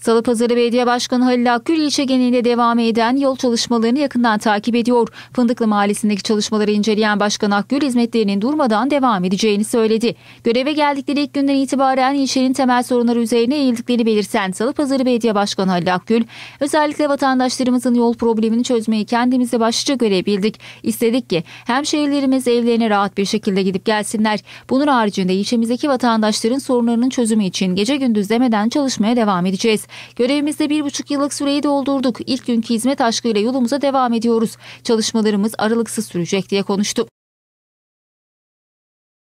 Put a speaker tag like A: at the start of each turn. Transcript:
A: Salı Pazarı Belediye Başkanı Halil Akgül ilçe genelinde devam eden yol çalışmalarını yakından takip ediyor. Fındıklı Mahallesi'ndeki çalışmaları inceleyen Başkan Akgül hizmetlerinin durmadan devam edeceğini söyledi. Göreve geldikleri ilk günden itibaren ilçenin temel sorunları üzerine eğildiklerini belirten Salı Pazarı Belediye Başkanı Halil Akgül, özellikle vatandaşlarımızın yol problemini çözmeyi kendimizde başlıca görebildik. İstedik ki hem şehirlerimiz evlerine rahat bir şekilde gidip gelsinler. Bunun haricinde ilçemizdeki vatandaşların sorunlarının çözümü için gece gündüz demeden çalışmaya devam edeceğiz. Görevimizde bir buçuk yıllık süreyi doldurduk. İlk günkü hizmet aşkıyla yolumuza devam ediyoruz. Çalışmalarımız aralıksız sürecek diye konuştu.